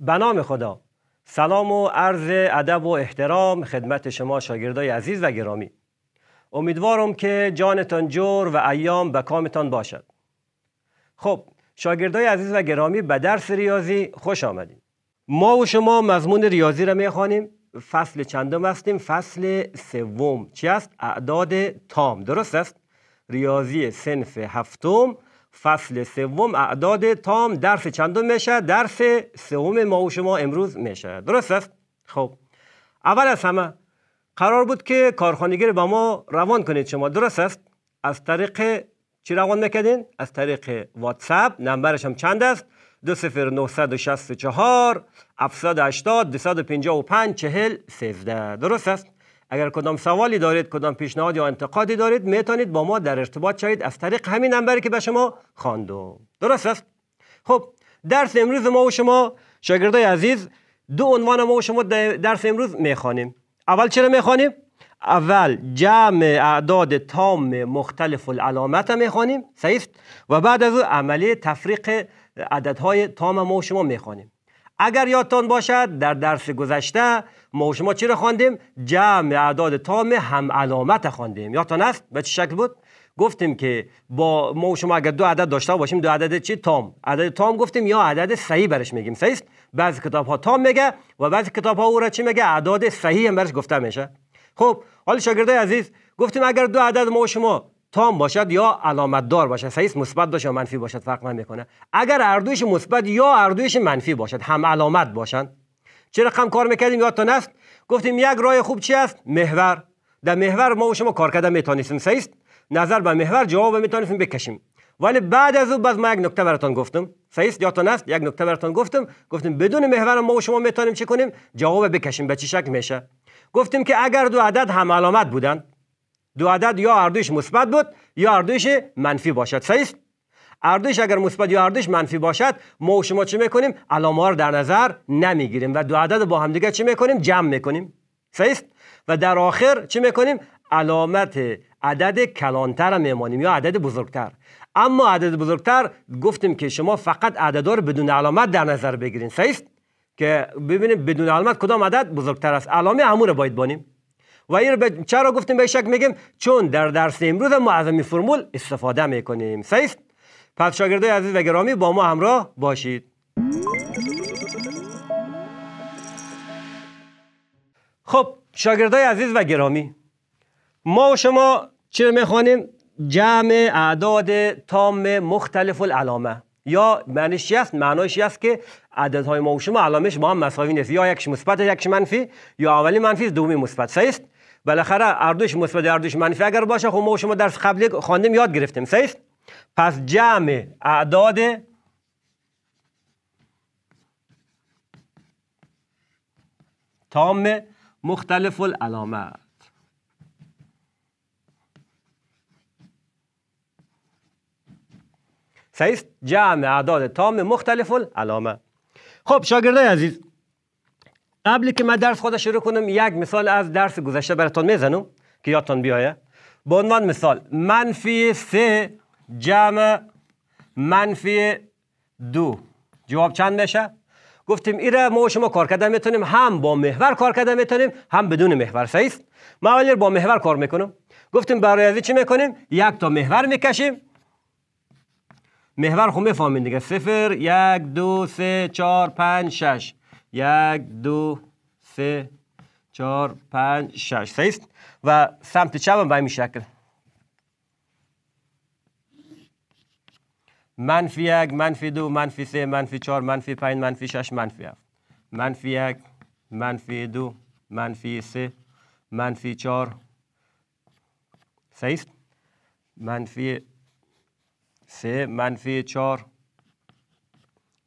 به نام خدا سلام و عرض ادب و احترام خدمت شما شاگردای عزیز و گرامی امیدوارم که جانتان جور و ایام به کامتان باشد خب شاگردای عزیز و گرامی به درس ریاضی خوش آمدیم ما و شما مضمون ریاضی را میخوانیم فصل چندم هستیم فصل سوم چی است اعداد تام درست است ریاضی سنف هفتم فصل سوم اعداد تام درس چندم میشه درس سوم ما و شما امروز میشه درست است خب اول از همه قرار بود که کارخانگی رو به ما روان کنید شما درست است از طریق چی روان میکردین از طریق واتساپ نمبرش هم چند است 20964 780 255 40 13 درست است اگر کدام سوالی دارید کدام پیشنهاد یا انتقادی دارید میتونید با ما در ارتباط شوید از طریق همین نمبری که به شما خواندم درست است خب درس امروز ما و شما شاگردای عزیز دو عنوان ما و شما درس امروز میخوانیم اول چرا میخوانیم اول جمع اعداد تام مختلف العلامت میخوانیم صحیح و بعد از او عملی تفریق عددهای تام ما و شما میخوانیم اگر یادتان باشد در درس گذشته ما شما چی را خواندیم جمع اعداد تام هم علامت خواندیم یا تو نفت به چه شکل بود گفتیم که با ما شما اگر دو عدد داشته باشیم دو عدد چی تام عدد تام گفتیم یا عدد صحیح برش میگیم صحیح بعضی کتاب ها تام میگه و بعضی کتاب ها او را چی میگه اعداد صحیح هم برش گفته میشه خب حال شاگردای عزیز گفتیم اگر دو عدد ما شما تام باشد یا علامت دار باشد صحیح مثبت باشه یا منفی باشد فرق نمیکنه اگر اردویش مثبت یا اردویش منفی باشد هم علامت باشند چه رقم کار میکردیم یاد تا نفت گفتیم یک راه خوب چی است محور در محور ما و شما کار کرده میتونستیم سیست نظر به محور جواب میتونستیم بکشیم ولی بعد از او باز ما یک نکته براتون گفتم سیست تا است یک نکته براتون گفتم گفتیم بدون محور ما و شما میتونیم چی کنیم جواب بکشیم به چی شک میشه گفتیم که اگر دو عدد هم علامت بودند دو عدد یا اردوش مثبت بود یا اردوش منفی باشد سیست اردش اگر مثبت یا اردش منفی باشد ما و شما چه میکنیم علامه ها رو در نظر نمیگیریم و دو عدد با همدیگه چه میکنیم جمع میکنیم صحیح و در آخر چه میکنیم علامت عدد کلانتر رو میمانیم یا عدد بزرگتر اما عدد بزرگتر گفتیم که شما فقط عدد رو بدون علامت در نظر بگیرید. صحیح که ببینیم بدون علامت کدام عدد بزرگتر است علامه همون رو باید بانیم و به چرا گفتیم به شک میگیم چون در درس امروز ما از فرمول استفاده میکنیم صحیح پس شاگردای عزیز و گرامی با ما همراه باشید خب شاگردای عزیز و گرامی ما و شما چی میخوانیم جمع اعداد تام مختلف العلامه یا معنیش چی است معناش است که های ما و شما علامش با هم مساوی نیست یا یکش مثبت یکش منفی یا اولی منفی دومی مثبت است بالاخره اردوش مثبت اردوش منفی اگر باشه خب ما و شما درس قبلی خواندیم یاد گرفتیم سیست پس جمع اعداد تام مختلف العلامت صحیح جمع اعداد تام مختلف العلامه خب شاگرده عزیز قبلی که من درس خودش شروع کنم یک مثال از درس گذشته براتون میزنم که یادتان بیایه به عنوان مثال منفی سه جمع منفی دو جواب چند میشه؟ گفتیم ایره ما شما کار کرده میتونیم هم با محور کار کرده میتونیم هم بدون محور سیست ما ولی با محور کار میکنم گفتیم برای ازی چی میکنیم یک تا محور میکشیم محور خو خب میفهمین دیگه صفر یک دو سه چهار پنج شش یک دو سه چهار پنج شش سیست و سمت چپم به این شکل منفی یک منفی دو منفی سه منفی چهار منفی پنج منفی شش منفی هفت منفی یک منفی دو منفی سه منفی چهار سیست منفی سه منفی چهار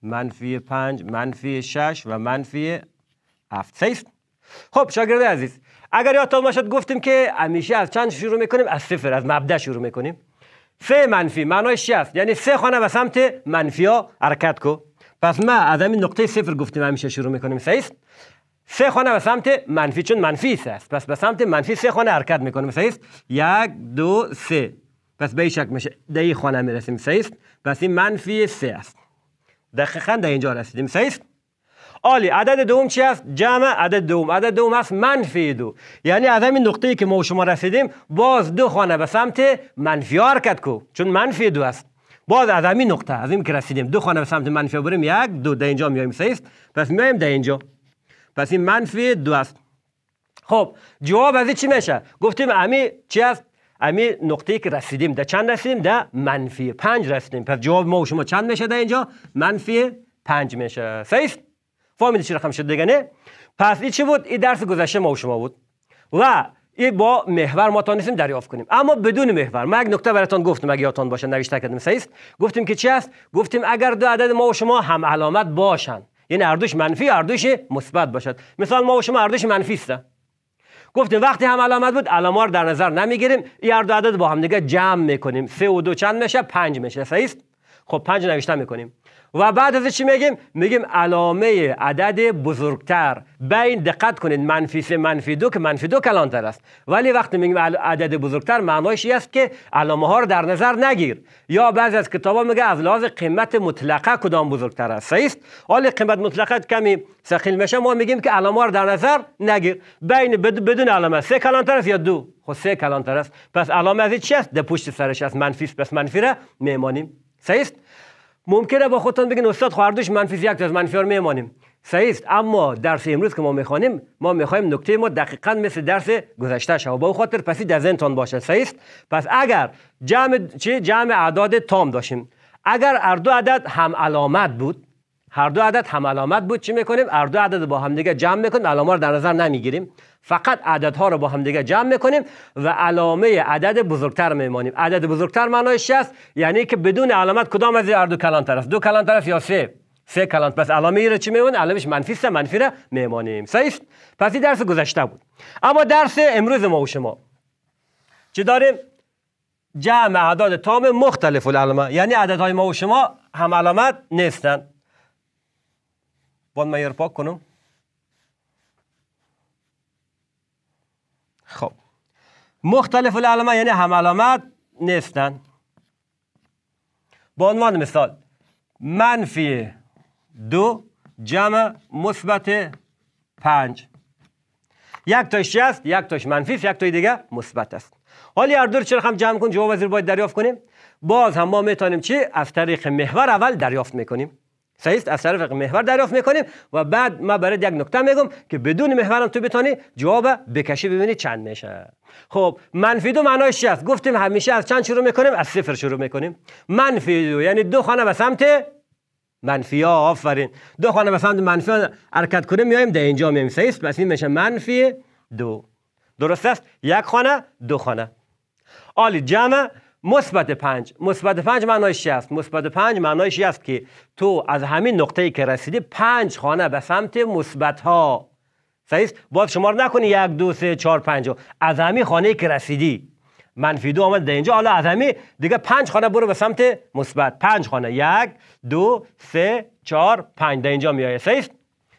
منفی پنج منفی شش و منفی هفت سیست خب شاگرده عزیز اگر یادتون باشد گفتیم که همیشه از چند شروع میکنیم از صفر از مبدع شروع میکنیم سه منفی معنای است. یعنی سه خانه به سمت منفی ها حرکت کو پس ما از همین نقطه صفر گفتیم همیشه شروع میکنیم صحیح سه خانه به سمت منفی چون منفی است پس به سمت منفی سه خانه حرکت میکنیم صحیح یک دو سه پس به شک میشه در خانه میرسیم صحیح پس این منفی سه است دقیقا در اینجا رسیدیم صحیح عالی عدد دوم چی هست جمع عدد دوم عدد دوم هست منفی دو یعنی از همین نقطه‌ای که ما و شما رسیدیم باز دو خانه به سمت منفی حرکت کو چون منفی دو است باز از همین نقطه از این که رسیدیم دو خانه به سمت منفی بریم یک دو در اینجا میایم سه است پس میایم در اینجا پس این منفی دو است خب جواب از چی میشه گفتیم امی چی است امی نقطه که رسیدیم در چند رسیدیم در منفی پنج رسیدیم پس جواب ما و شما چند میشه در اینجا منفی پنج میشه است. فهمیدی چی رقم شد دیگه نه پس این چی بود این درس گذشته ما و شما بود و این با محور ما نیستیم دریافت کنیم اما بدون محور ما یک نکته براتون گفتم اگه یادتون باشه نوشته کردم است. گفتیم که چی است گفتیم اگر دو عدد ما و شما هم علامت باشن یعنی اردوش منفی اردوش مثبت باشد مثال ما و شما اردوش منفی است گفتیم وقتی هم علامت بود علامه در نظر نمیگیریم این هر دو عدد با هم دیگه جمع میکنیم سه و دو چند میشه 5 میشه صحیح خب 5 نوشته میکنیم و بعد از چی میگیم میگیم علامه عدد بزرگتر بین دقت کنید منفی سه منفی دو که منفی دو کلانتر است ولی وقتی میگیم عدد بزرگتر معنایش این است که علامه ها رو در نظر نگیر یا بعضی از ها میگه از لحاظ قیمت مطلقه کدام بزرگتر است صحیح است قیمت مطلقه کمی سخیل میشه ما میگیم که علامه ها رو در نظر نگیر بین بدون علامه سه کلانتر است یا دو خب سه کلانتر است پس علامه از چی است ده پشت سرش است منفی است پس منفی را میمانیم صحیح است ممکنه با خودتان بگین استاد خردوش خب منفی یک از منفیار میمانیم صحیح اما درس امروز که ما میخوانیم ما میخوایم نکته ما دقیقا مثل درس گذشته شه. و با خاطر پسی در ذهنتان باشد صحیح پس اگر جمع چه جمع اعداد تام داشتیم اگر هر دو عدد هم علامت بود هر دو عدد هم علامت بود چی میکنیم هر دو عدد با هم دیگه جمع میکنیم علامه رو در نظر نمیگیریم فقط عدد ها رو با هم دیگه جمع میکنیم و علامه عدد بزرگتر میمانیم عدد بزرگتر معنایش است یعنی که بدون علامت کدام از هر دو کلان است دو کلان طرف یا سه سه کلان پس علامه ای رو چی میمون؟ علامش منفی سه منفی را میمانیم صحیح پس این درس گذشته بود اما درس امروز ما و شما چی داریم جمع اعداد تام مختلف علاما یعنی عددهای ما و شما هم علامت نیستند وان پاک پاک کنم خب مختلف العلمه یعنی هم علامت نیستن به عنوان مثال منفی دو جمع مثبت پنج یک تاش چی است یک تاش منفی است یک تای دیگه مثبت است حالی هر دور چرا هم جمع کن جواب وزیر باید دریافت کنیم باز هم ما میتونیم چی از طریق محور اول دریافت میکنیم سایست از طرف محور دریافت میکنیم و بعد ما برای یک نکته میگم که بدون محورم تو بتانی جواب بکشی ببینی چند میشه خب منفی دو معناش چی گفتیم همیشه از چند شروع میکنیم از صفر شروع میکنیم منفی دو یعنی دو خانه به سمت منفی ها آفرین دو خانه به سمت منفی ها حرکت کنیم میایم در اینجا میایم پس این میشه منفی دو درست است یک خانه دو خانه آلی جمع مثبت پنج مثبت پنج معنایش چی است مثبت پنج معنایش است که تو از همین ای که رسیدی پنج خانه به سمت مثبت ها صحیح باز شمار نکنی یک دو سه چهار پنج از همین خانه که رسیدی منفی دو آمد در اینجا حالا از همین دیگه پنج خانه برو به سمت مثبت پنج خانه یک دو سه چهار پنج در اینجا میای صحیح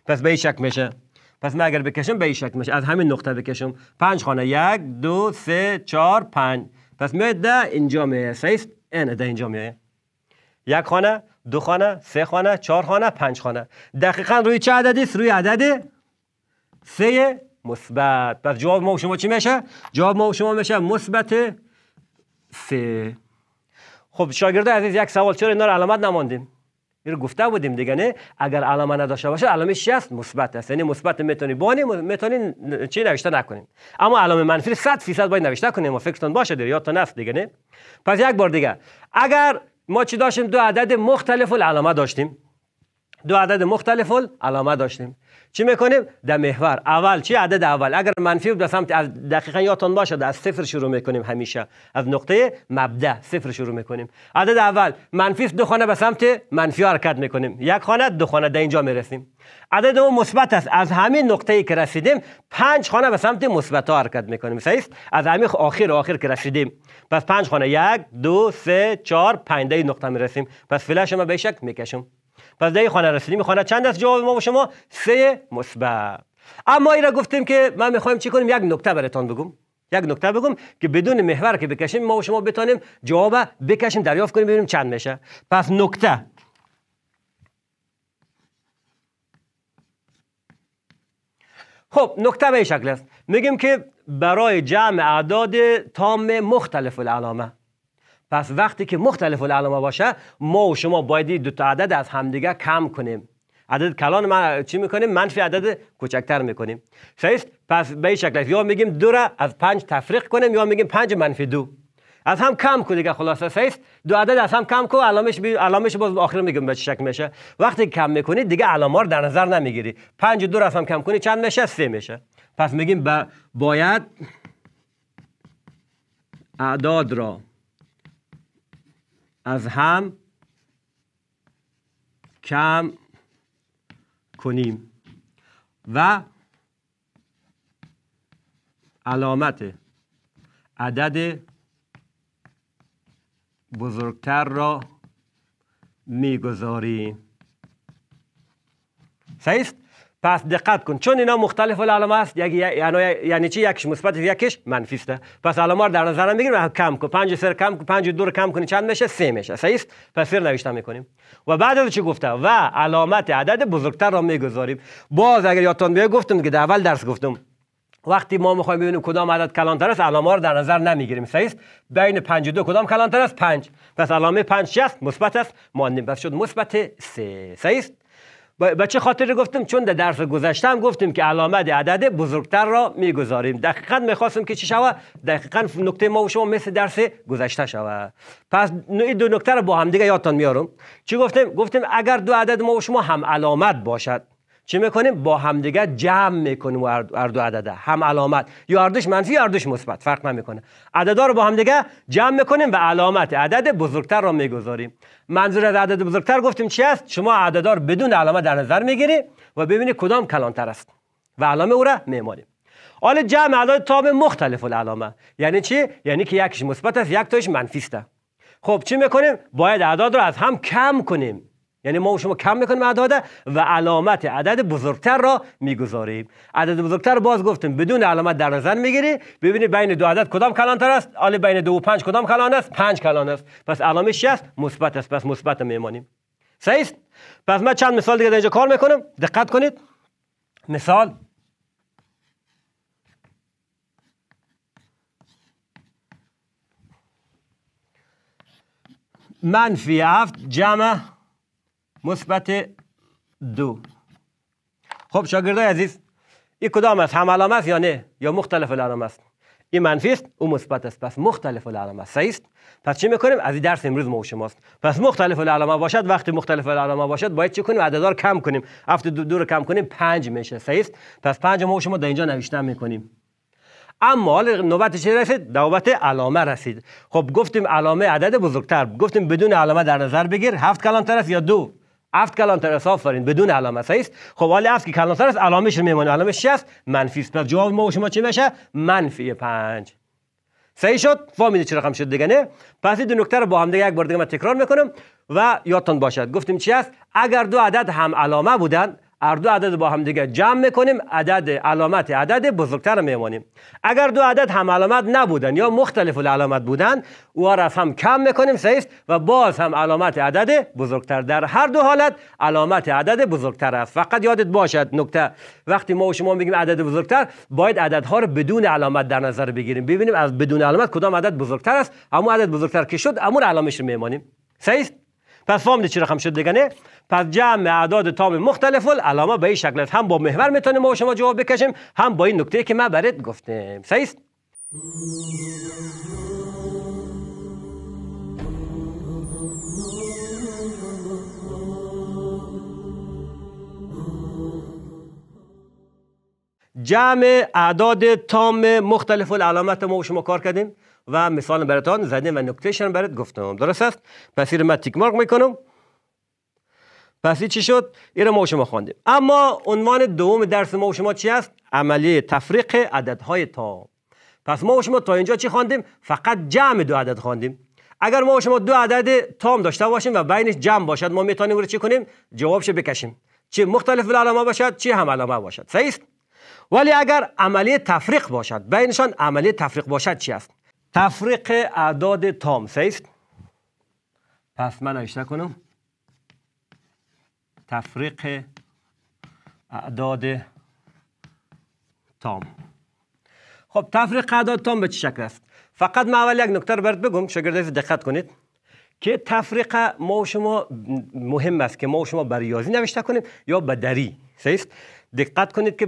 پس به شک میشه پس ما اگر بکشم به شک میشه از همین نقطه بکشم پنج خانه یک دو سه چهار پنج پس میاد ده اینجا میایه سیست این ده اینجا میایه یک خانه دو خانه سه خانه چهار خانه پنج خانه دقیقا روی چه عددی روی عدد سه مثبت پس جواب ما و شما چی میشه جواب ما و شما میشه مثبت سه خب شاگرده عزیز یک سوال چرا اینا رو علامت نماندیم رو گفته بودیم دیگه نه اگر علامه نداشته باشه علامه است مثبت است یعنی مثبت میتونی بانی میتونی چی نوشته نکنیم اما علامه منفی 100 فیصد باید نوشته کنیم و فکرتون باشه دیگه یادتون نفت دیگه نه پس یک بار دیگه اگر ما چی داشتیم دو عدد مختلف علامه داشتیم دو عدد مختلف علامه داشتیم چی میکنیم در محور اول چی عدد اول اگر منفی بود سمت از دقیقا یادتون باشه از صفر شروع میکنیم همیشه از نقطه مبدا صفر شروع میکنیم عدد اول منفی دو خانه به سمت منفی حرکت میکنیم یک خانه دو خانه در اینجا میرسیم عدد دوم مثبت است از همین نقطه ای که رسیدیم پنج خانه به سمت مثبت ها حرکت میکنیم صحیح از همین آخر آخر که رسیدیم پس پنج خانه یک دو سه چهار پنج نقطه میرسیم پس فلش شما به شک میکشم پس دای خانه رسیدی میخواند چند است جواب ما و شما سه مثبت اما این را گفتیم که ما میخوایم چی کنیم یک نکته برتان بگم یک نکته بگم که بدون محور که بکشیم ما و شما بتانیم جواب بکشیم دریافت کنیم ببینیم چند میشه پس نکته خب نکته به شکل است میگیم که برای جمع اعداد تام مختلف العلامه پس وقتی که مختلف العلامه باشه ما و شما باید دو تا عدد از همدیگه کم کنیم عدد کلان ما چی میکنیم منفی عدد کوچکتر میکنیم شایست پس به این شکل یا میگیم دو را از پنج تفریق کنیم یا میگیم پنج منفی دو از هم کم کو دیگه خلاصه سیست دو عدد از هم کم کو علامش بی... علامش باز آخر میگم به شک میشه وقتی کم میکنی دیگه علامار در نظر نمیگیری پنج دو از هم کم کنی چند میشه سه میشه پس میگیم با... باید اعداد را از هم کم کنیم و علامت عدد بزرگتر را میگذاریم صحیح پس دقت کن چون اینا مختلف ال است یکی یعنی, یعنی چی یکش مثبت یکش منفی است پس علما رو در نظر میگیریم کم کن پنج سر کم کن پنج دور کم کنی چند میشه سه میشه صحیح است پس سر نوشته میکنیم و بعد از چی گفته و علامت عدد بزرگتر را میگذاریم باز اگر یادتون بیاد گفتم که در اول درس گفتم وقتی ما میخوایم ببینیم کدام عدد کلانتر است علامه رو در نظر نمیگیریم صحیح است بین 5 و 2 کدام کلانتر است 5 پس علامه 5 است مثبت است ما پس شد مثبت 3 صحیح است به چه خاطر گفتم چون در درس گذاشتم گفتیم که علامت عدد بزرگتر را میگذاریم دقیقا میخواستم که چی شوه دقیقا نکته ما و شما مثل درس گذشته شود پس این دو نکته را با هم دیگه یادتان میارم چی گفتیم گفتیم اگر دو عدد ما و شما هم علامت باشد چه میکنیم؟ با همدیگه جمع میکنیم هر دو عدده هم علامت یا اردوش منفی یا مثبت فرق نمیکنه عددا رو با همدیگه جمع میکنیم و علامت عدد بزرگتر را میگذاریم منظور از عدد بزرگتر گفتیم چی است شما عددا رو بدون علامت در نظر میگیری و ببینی کدام کلانتر است و علامه او را میماریم حالا جمع اعداد تاب مختلف العلامه یعنی چی یعنی که یکش مثبت است یک تاش منفی است خب چی میکنیم باید اعداد رو از هم کم کنیم یعنی ما شما کم میکنیم اعداد و علامت عدد بزرگتر را میگذاریم عدد بزرگتر باز گفتیم بدون علامت در نظر میگیری ببینید بین دو عدد کدام کلانتر است حالا بین دو و پنج کدام کلان است پنج کلان است پس علامه است مثبت است پس مثبت میمانیم صحیح پس من چند مثال دیگه در اینجا کار میکنم دقت کنید مثال منفی هفت جمع مثبت دو خب شاگردای عزیز این کدام است هم علامه است یا نه یا مختلف العلامه است این منفی است او مثبت است پس مختلف العلامه است صحیح است پس چی میکنیم از این درس امروز ما و شماست پس مختلف العلامه باشد وقتی مختلف العلامه باشد باید چی کنیم عددار کم کنیم هفت دو, دور کم کنیم پنج میشه صحیح است پس پنج ما و شما در اینجا نوشتن میکنیم اما حال نوبت چه رسید نوبت علامه رسید خب گفتیم علامه عدد بزرگتر گفتیم بدون علامه در نظر بگیر هفت کلانتر است یا دو افت کلانتر اصاف فرین بدون علامه است خب حالا افت که کلانتر است علامش میمونه علامش چی است منفی است پس جواب ما و شما چی میشه منفی پنج صحیح شد فامیده چه رقم شد دیگه نه پس دو نکته رو با هم دیگه یک بار دیگه من تکرار میکنم و یادتان باشد گفتیم چی است اگر دو عدد هم علامه بودن هر دو عدد با هم دیگه جمع میکنیم عدد علامت عدد بزرگتر میمانیم اگر دو عدد هم علامت نبودن یا مختلف علامت بودن او را هم کم میکنیم سیست و باز هم علامت عدد بزرگتر در هر دو حالت علامت عدد بزرگتر است فقط یادت باشد نکته وقتی ما و شما میگیم عدد بزرگتر باید عددها رو بدون علامت در نظر بگیریم ببینیم از بدون علامت کدام عدد بزرگتر است اما عدد بزرگتر که شد امور علامش میمانیم سیست پس فهمیدی چی رقم شد دیگه پس جمع اعداد تام مختلف علامه به این شکل است هم با محور میتونیم ما شما جواب بکشیم هم با این نکته که من برات گفتم صحیح جمع اعداد تام مختلف علامت ما شما کار کردیم و مثال براتان زدیم و نکتهشان برات گفتم درست است پس این من تیک مارک میکنم پس چی شد این رو ما شما خواندیم اما عنوان دوم درس ما و شما چی است عملی تفریق عددهای تام پس ما و شما تا اینجا چی خواندیم فقط جمع دو عدد خواندیم اگر ما و شما دو عدد تام داشته باشیم و بینش جمع باشد ما میتونیم رو چی کنیم جوابش بکشیم چه مختلف علامه باشد چه هم علامه باشد صحیح ولی اگر عملی تفریق باشد بینشان عملی تفریق باشد چی است تفریق اعداد تام صحیح پس من اشتباه کنم تفریق اعداد تام خب تفریق اعداد تام به چه شکل است فقط من اول یک نکته رو برات بگم شاگردا دقت کنید که تفریق ما و شما مهم است که ما و شما به ریاضی نوشته کنیم یا به دری سیست دقت کنید که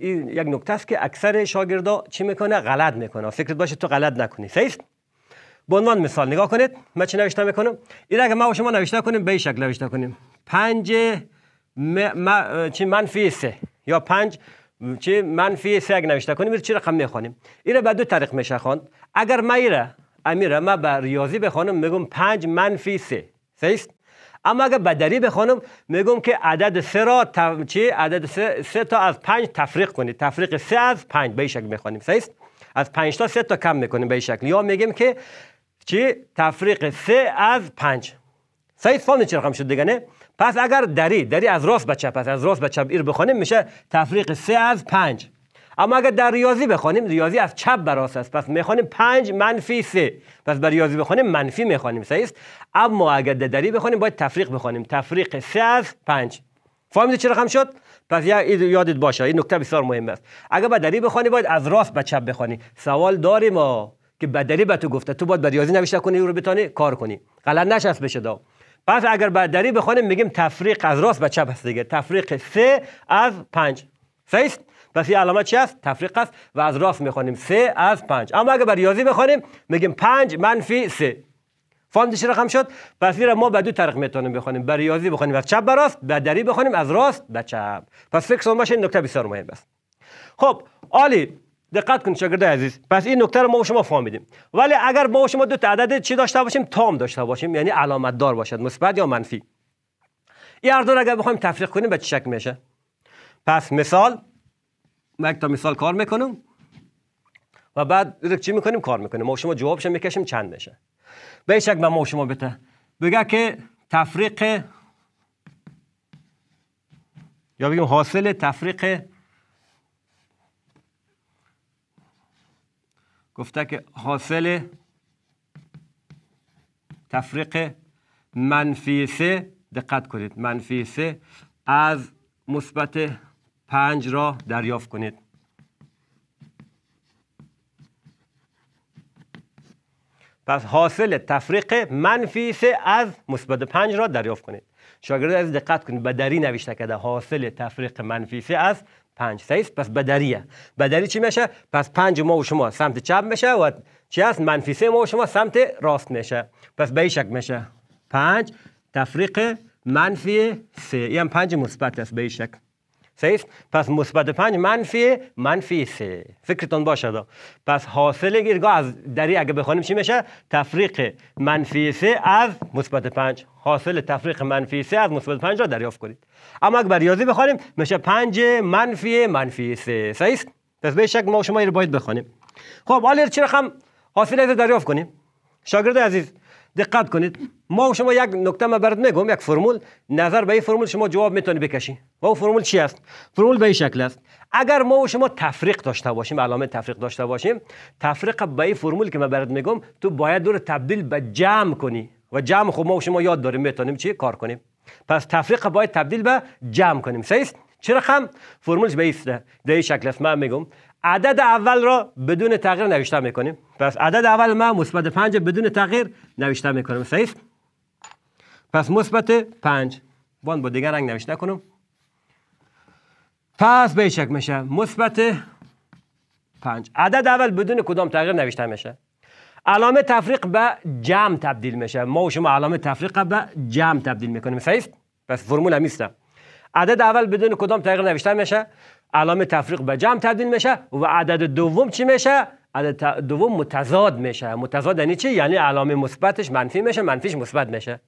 این یک نکته است که اکثر شاگردا چی میکنه غلط میکنه فکرت باشه تو غلط نکنی صحیح به عنوان مثال نگاه کنید من چی نوشته میکنم این اگه ما و شما نوشته کنیم به این شکل نوشته کنیم پنج م... م... چی منفی سه یا پنج چی منفی سه اگه نوشته کنیم چی رقم میخوانیم این به دو طریق میشه خواند اگر ما ایره امیره ما به ریاضی بخوانم میگم پنج منفی سه سیست اما اگر بدری بخوانم میگم که عدد سه را ت... چی عدد سه, سه تا از پنج تفریق کنید تفریق سه از پنج به این شکل میخوانیم سیست از پنج تا سه تا کم میکنیم به این شکل یا میگیم که چی؟ تفریق سه از پنج سعید فامی چرا رقم شد دیگه نه پس اگر دری دری از راست به چپ از راست به چپ ایر بخونیم میشه تفریق سه از پنج اما اگر در ریاضی بخونیم ریاضی از چپ به راست است پس میخوانیم 5 منفی 3 پس بر ریاضی بخونیم منفی میخوانیم صحیح است اما اگر در دری بخونیم باید تفریق بخونیم تفریق سه از 5 فهمیدی چه رقم شد پس یادت باشه این نکته بسیار مهم است اگر به دری باید از راست به چپ بخونی سوال داریم ما که به تو گفته تو باید بریازی نوشته کنی او رو بتانی کار کنی غلط نشست بشه دا پس اگر بدری بخوانیم میگیم تفریق از راست به چپ هست دیگه تفریق سه از پنج سیست پس این علامت چی است تفریق است و از راست میخوانیم سه از پنج اما اگر بریازی ریاضی بخوانیم میگیم پنج منفی سه فاندش رقم شد پس این ما به دو طریق میتونیم بخوانیم به ریاضی بخوانیم از چپ به راست به دری بخوانیم از راست به چپ پس فکر باشه این نکته بسیار مهم است خب عالی دقت کن شاگرد عزیز پس این نکته رو ما شما فهمیدیم ولی اگر ما شما دو تا عدد چی داشته باشیم تام داشته باشیم یعنی علامت دار باشد مثبت یا منفی این هر دو اگر بخوایم تفریق کنیم به چه شکل میشه پس مثال من یک تا مثال کار میکنم و بعد چی میکنیم کار میکنیم ما شما جوابش میکشیم چند میشه به شکل به ما شما بده بگه که تفریق یا بگیم حاصل تفریق گفته که حاصل تفریق منفی سه دقت کنید منفی سه از مثبت پنج را دریافت کنید پس حاصل تفریق منفی سه از مثبت پنج را دریافت کنید شاگرد از دقت کنید به دری نوشته کرده حاصل تفریق منفی سه از پنج پس بدریه بدری چی میشه پس پنج ما و شما سمت چپ میشه و چی هست منفی سه ما و شما سمت راست میشه پس به شک میشه پنج تفریق منفی سه این پنج مثبت است به شک صحیح پس مثبت 5 منفی منفی 3 فکرتون باشه دا پس حاصل گیرگاه از دری اگه بخونیم چی میشه تفریق منفی 3 از مثبت 5 حاصل تفریق منفی 3 از مثبت 5 را دریافت کنید اما اگه ریاضی بخونیم میشه 5 منفی منفی 3 صحیح پس به شک ما شما رو باید بخونیم خب حالا چه رقم حاصل از دریافت کنیم شاگرد عزیز دقت کنید ما و شما یک نکته ما برات میگم یک فرمول نظر به این فرمول شما جواب میتونی بکشی و اون فرمول چی است فرمول به این شکل است اگر ما و شما تفریق داشته باشیم علامه تفریق داشته باشیم تفریق به این فرمول که ما برات میگم تو باید دور تبدیل به جمع کنی و جمع خب ما و شما یاد داریم میتونیم چی کار کنیم پس تفریق باید تبدیل به جمع کنیم صحیح چرا خم؟ فرمولش به این شکل است من میگم عدد اول را بدون تغییر نوشته میکنیم پس عدد اول ما مثبت 5 بدون تغییر نوشته میکنیم صحیح پس مثبت 5 باند با دیگر رنگ نوشته کنم پس به میشه مثبت 5 عدد اول بدون کدام تغییر نوشته میشه علامه تفریق به جمع تبدیل میشه ما و شما علامه تفریق به جمع تبدیل میکنیم صحیح پس فرمول همیسته عدد اول بدون کدام تغییر نوشته میشه علامه تفریق به جمع تبدیل میشه و عدد دوم چی میشه عدد دوم متضاد میشه متضاد یعنی چی یعنی علامه مثبتش منفی میشه منفیش مثبت میشه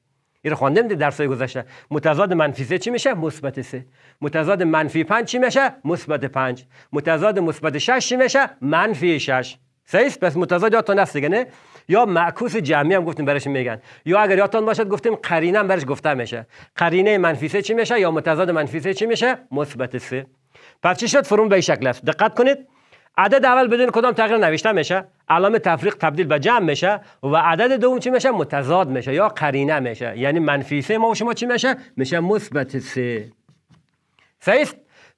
این رو خواندیم در درسای گذشته متضاد منفی سه چی میشه مثبت سه متضاد منفی پنج چی میشه مثبت پنج متضاد مثبت شش چی میشه منفی شش سیس پس متضاد یا تو دیگه نه یا معکوس جمعی هم گفتیم برش میگن یا اگر یادتان باشد گفتیم قرینه هم برش گفته میشه قرینه منفی سه چی میشه یا متضاد منفی سه چی میشه مثبت سه پس چی شد فرمول به شکل است دقت کنید عدد اول بدون کدام تغییر نوشته میشه علامه تفریق تبدیل به جمع میشه و عدد دوم چی میشه متضاد میشه یا قرینه میشه یعنی منفی سه ما و شما چی میشه میشه مثبت سه صحیح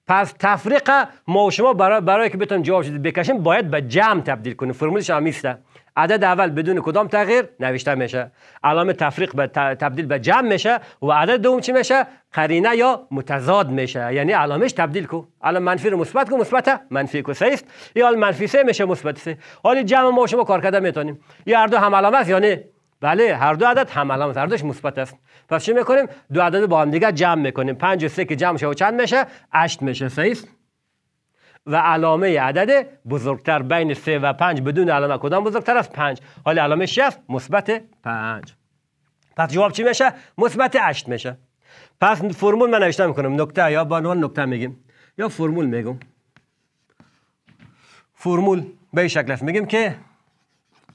پس تفریق ما و شما برای, برای که بتون جواب شده بکشیم باید به جمع تبدیل کنیم فرمولش هم عدد اول بدون کدام تغییر نوشته میشه علامه تفریق به تبدیل به جمع میشه و عدد دوم چی میشه قرینه یا متضاد میشه یعنی علامش تبدیل کو الان منفی رو مثبت کو مثبت منفی کو سیست است یا منفی سه میشه مثبت سه حالی جمع ما شما کار کرده میتونیم یا هر دو هم علامه است یعنی بله هر دو عدد هم علامت هر دوش مثبت است پس چی میکنیم دو عدد با هم دیگه جمع میکنیم 5 و 3 که جمع شه و چند میشه 8 میشه 3 و علامه عدد بزرگتر بین 3 و 5 بدون علامه کدام بزرگتر از 5 حال علامه 6 مثبت 5 پس جواب چی میشه مثبت 8 میشه پس فرمول من نوشته میکنم نکته یا با عنوان نکته میگیم یا فرمول میگم فرمول به این شکل است میگیم که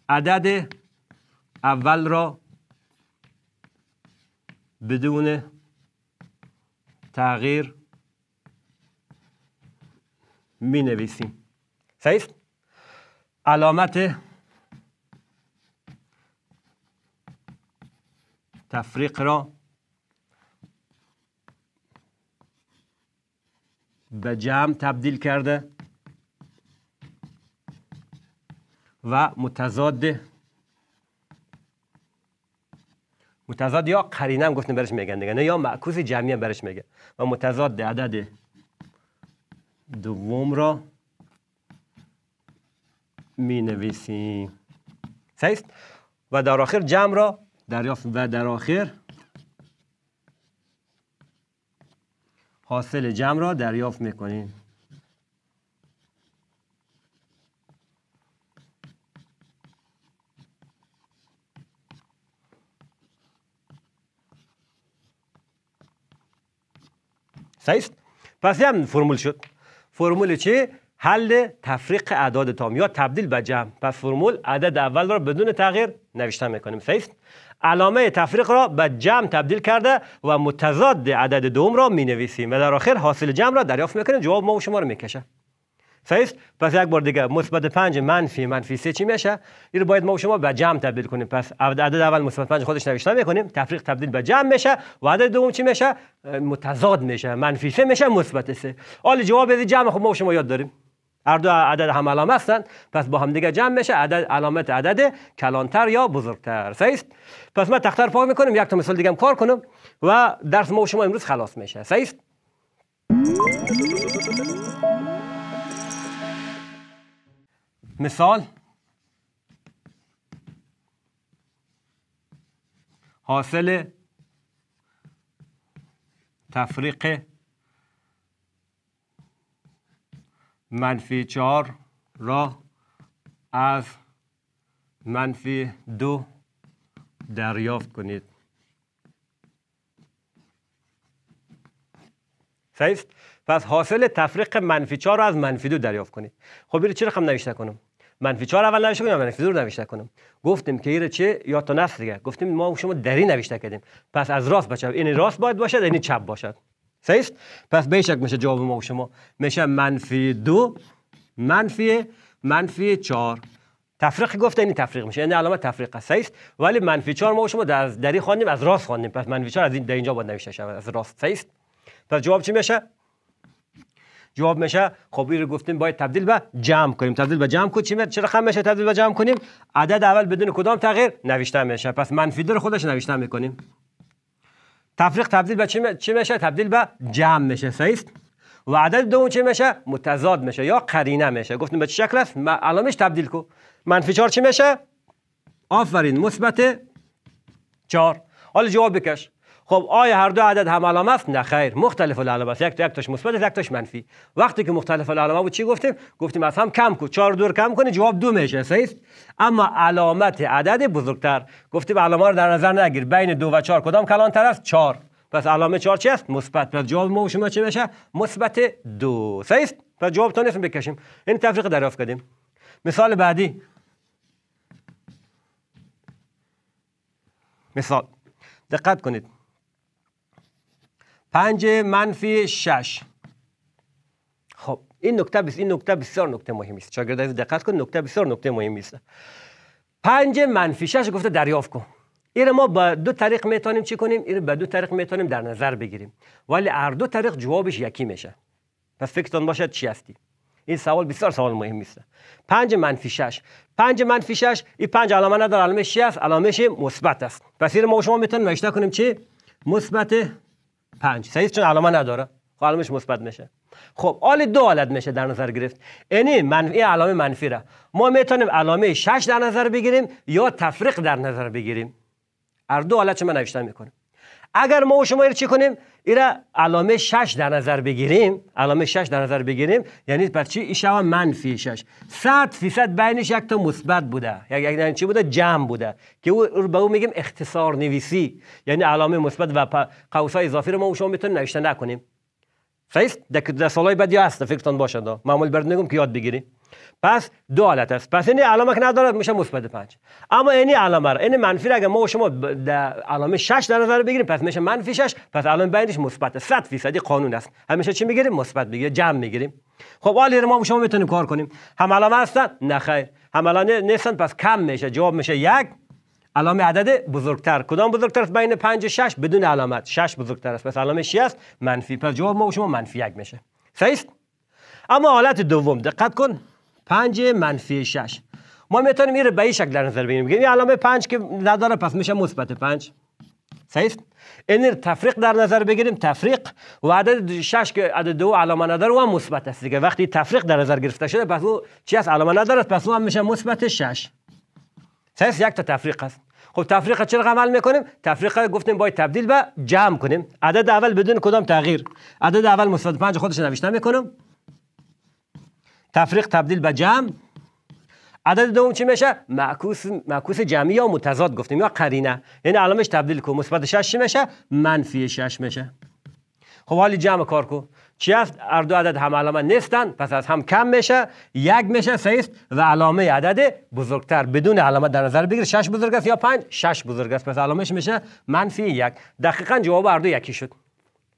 عدد اول را بدون تغییر می نویسیم صحیح علامت تفریق را به جمع تبدیل کرده و متضاد متضاد یا قرینه هم گفتیم برش میگن نه یا معکوس جمعی برش میگن و متضاد عدد دوم را می نویسیم و در آخر جمع را دریافت و در آخر حاصل جمع را دریافت میکنیم صحیح پس هم فرمول شد فرمول چی؟ حل تفریق اعداد تام یا تبدیل به جمع پس فرمول عدد اول را بدون تغییر نوشته میکنیم فیست علامه تفریق را به جمع تبدیل کرده و متضاد عدد دوم را می نویسیم و در آخر حاصل جمع را دریافت میکنیم جواب ما و شما را میکشه است پس یک بار دیگه مثبت 5 منفی منفی 3 چی میشه این باید ما و شما به جمع تبدیل کنیم پس عدد اول مثبت 5 خودش نوشته میکنیم تفریق تبدیل به جمع میشه و عدد دوم چی میشه متضاد میشه منفی 3 میشه مثبت 3 حالا جواب از جمع خب ما و شما یاد داریم هر دو عدد هم علامه هستن پس با هم دیگه جمع میشه عدد علامت عدد کلانتر یا بزرگتر صحیح است پس ما تختر پاک کنیم یک تا مثال دیگه هم کار کنم و درس ما و شما امروز خلاص میشه صحیح است مثال حاصل تفریق منفی چهار را از منفی دو دریافت کنید صحیح پس حاصل تفریق منفی چهار را از منفی دو دریافت کنید خب را چی رقم نوشته کنم منفی 4 اول نوشته کنیم منفی 2 نوشته کنم گفتیم که ایره چه یا تا نفس دیگه گفتیم ما شما دری نوشته کردیم پس از راست بچه این یعنی راست باید باشد این یعنی چپ باشد صحیح پس به میشه جواب ما و شما میشه منفی دو، منفی منفی 4 تفریق گفته این یعنی تفریق میشه این علامت تفریق است صحیح ولی منفی 4 ما و شما در دری خواندیم از راست خواندیم پس منفی 4 از این در اینجا باید نوشته شود از راست صحیح پس جواب چی میشه جواب میشه خب رو گفتیم باید تبدیل به جمع کنیم تبدیل به جمع کنیم چرا خم میشه تبدیل به جمع کنیم عدد اول بدون کدام تغییر نوشته میشه پس منفی دو رو خودش نوشته میکنیم تفریق تبدیل به چی میشه تبدیل به جمع میشه صحیح و عدد دوم چی میشه متضاد میشه یا قرینه میشه گفتیم به چه شکل است علامش تبدیل کو منفی 4 چی میشه آفرین مثبت 4 حالا جواب بکش خب آیا هر دو عدد هم علامت است نه خیر مختلف العلامه است یک تا یک تاش مثبت یک تاش منفی وقتی که مختلف العلامه بود چی گفتیم گفتیم از هم کم کو چهار دور کم کنه جواب دو میشه صحیح اما علامت عدد بزرگتر گفتیم علامه رو در نظر نگیر بین دو و چهار کدام کلانتر است چهار پس علامه چهار چی است مثبت پس جواب ما شما چه میشه مثبت دو صحیح پس جواب تو نیست بکشیم این تفریق دریافت کردیم مثال بعدی مثال دقت کنید پنج منفی شش خب این نکته این نکته بسیار نکته مهمی است شاگرد عزیز دقت کن نکته بسیار نکته مهمی است پنج منفی شش گفته دریافت کن این ما با دو طریق میتونیم چی کنیم این به دو طریق میتونیم در نظر بگیریم ولی هر دو طریق جوابش یکی میشه پس فکرتون باشد چی هستی این سوال بسیار سوال مهم است پنج منفی شش پنج منفی شش این پنج علامه نداره علامه است علامه مثبت است پس این ما شما میتونیم کنیم چی مثبت 5 صحیح چون علامه نداره خب علامش مثبت میشه خب آل دو حالت میشه در نظر گرفت یعنی منفی علامه منفی را ما میتونیم علامه 6 در نظر بگیریم یا تفریق در نظر بگیریم هر دو حالت چه من نوشتن میکنم اگر ما و شما چی کنیم ایرا علامه 6 در نظر بگیریم علامه 6 در نظر بگیریم یعنی بر چی این منفی 6 100 فیصد بینش یک تا مثبت بوده یک یک یعنی چی بوده جمع بوده که او به او میگیم اختصار نویسی یعنی علامه مثبت و قوس اضافی رو ما شما میتونیم نوشته نکنیم صحیح؟ در سالهای بعد یا هست فکرتان باشه معمول برد نگم که یاد بگیریم پس دو حالت است پس این علامه که ندارد میشه مثبت 5 اما این علامه را این منفی را اگر ما و شما علامه 6 در نظر بگیریم پس میشه منفی 6 پس الان بینش مثبت 100 فیصدی قانون است همیشه چی میگیریم مثبت میگیریم جمع میگیریم خب آلی ما شما میتونیم کار کنیم هم علامه هستن نه خیر هم علامه نیستن پس کم میشه جواب میشه یک علامه عدد بزرگتر کدام بزرگتر است بین 5 و 6 بدون علامت 6 بزرگتر است پس علامه 6 است منفی پس جواب ما و شما منفی یک میشه صحیح اما حالت دوم دقت کن 5 منفی 6. ما میتونیم این رو به این شکل در نظر بگیریم این علامه 5 که نداره پس میشه مثبت 5 صحیح این تفریق در نظر بگیریم تفریق و عدد شش که عدد دو علامه نداره و هم مثبت است دیگه وقتی تفریق در نظر گرفته شده پس او چی است علامه نداره پس او هم میشه مثبت 6. صحیح یک تا تفریق است خب تفریق چرا عمل میکنیم تفریق گفتیم باید تبدیل به جمع کنیم عدد اول بدون کدام تغییر عدد اول مثبت 5 خودش نوشته میکنم تفریق تبدیل به جمع عدد دوم چی میشه معکوس معکوس جمعی یا متضاد گفتیم یا قرینه یعنی علامش تبدیل کو مثبت 6 چی میشه منفی 6 میشه خب حالی جمع کار کو چی است هر دو عدد هم علامه نیستن پس از هم کم میشه یک میشه سه است و علامه عدد بزرگتر بدون علامه در نظر بگیر 6 بزرگ است یا 5 6 بزرگ است پس علامش میشه منفی یک دقیقا جواب هر دو یکی شد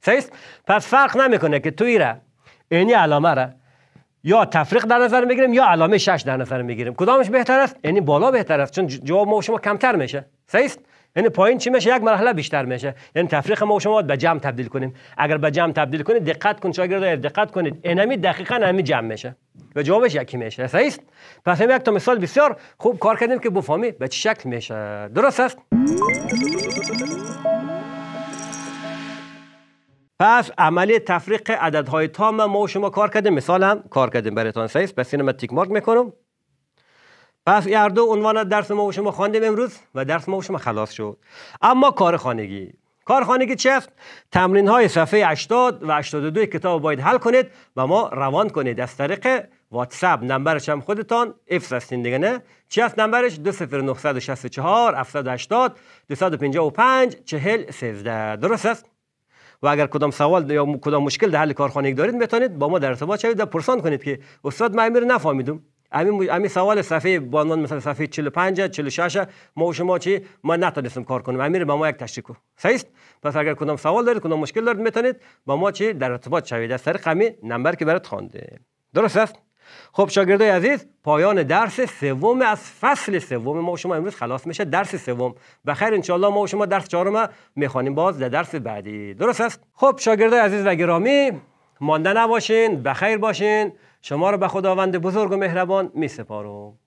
سه است پس فرق نمیکنه که توی را اینی علامه را یا تفریق در نظر میگیریم یا علامه شش در نظر میگیریم کدامش بهتر است یعنی بالا بهتر است چون جواب ما شما کمتر میشه صحیح یعنی پایین چی میشه یک مرحله بیشتر میشه یعنی تفریق ما شما به جمع تبدیل کنیم اگر به جمع تبدیل کنید دقت کن شاگرد دقت کنید انمی دقیقا همین جمع میشه و جوابش یکی میشه صحیح است پس یک تا مثال بسیار خوب کار کردیم که بفهمی به چه شکل میشه درست است پس عمل تفریق عددهای تام ما و شما کار کردیم هم کار کردیم تان سیس پس اینو من تیک مارک میکنم پس این دو عنوان درس ما و شما خواندیم امروز و درس ما و شما خلاص شد اما کار خانگی کار خانگی چی است تمرین های صفحه 80 و 82 کتاب باید حل کنید و ما روان کنید از طریق واتساپ نمبرش هم خودتان افس هستین دیگه نه چی است نمبرش 20964 780 255 درست است و اگر کدام سوال یا کدام مشکل در حل کارخانه دارید میتونید با ما در ارتباط شوید و پرسان کنید که استاد ما امیر نفهمیدم همین سوال صفحه با عنوان مثلا صفحه 45 46 ما و شما چی ما نتونستم کار کنیم امیر به ما یک تشریح کو صحیح پس اگر کدام سوال دارید کدام مشکل دارید میتونید با ما چی در ارتباط شوید از طریق همین نمبر که برات خوانده درست است خب شاگردای عزیز پایان درس سوم از فصل سوم ما و شما امروز خلاص میشه درس سوم و خیر ما و شما درس چهارم میخوانیم باز در درس بعدی درست است خب شاگردای عزیز و گرامی مانده نباشین بخیر باشین شما رو به خداوند بزرگ و مهربان میسپارم